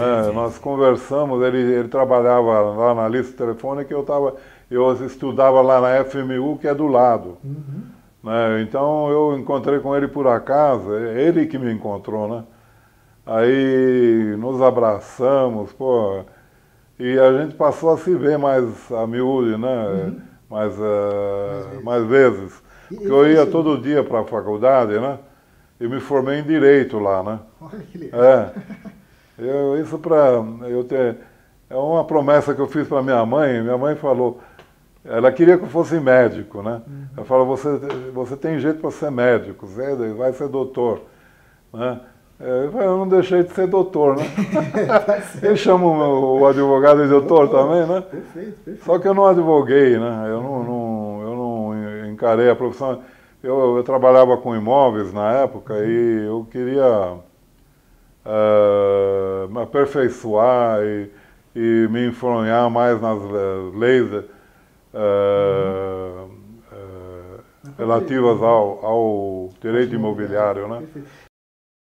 É, sim, é, sim. Nós conversamos, ele, ele trabalhava lá na lista telefônica, eu, tava, eu estudava lá na FMU, que é do lado. Uhum. Né? Então eu encontrei com ele por acaso, ele que me encontrou, né? Aí nos abraçamos, pô, e a gente passou a se ver mais a miúde, né? Uhum. Mais, uh, eh, mais, mais vezes. Porque eu ia todo dia para a faculdade, né? E me formei em Direito lá, né? Olha que legal. É. Eu, isso para eu ter é uma promessa que eu fiz para minha mãe. Minha mãe falou, ela queria que eu fosse médico, né? Uhum. Ela falou, você você tem jeito para ser médico, você é, vai ser doutor, né? É, eu, falei, eu não deixei de ser doutor, né? Tá Ele chama o, o advogado de doutor também, né? perfeito. Só que eu não advoguei, né? Eu não, não eu não encarei a profissão. Eu, eu, trabalhava com imóveis na época e eu queria uh, aperfeiçoar e, e me enfronhar mais nas eh, leis uh, uh, relativas ao, ao direito imobiliário, é, né?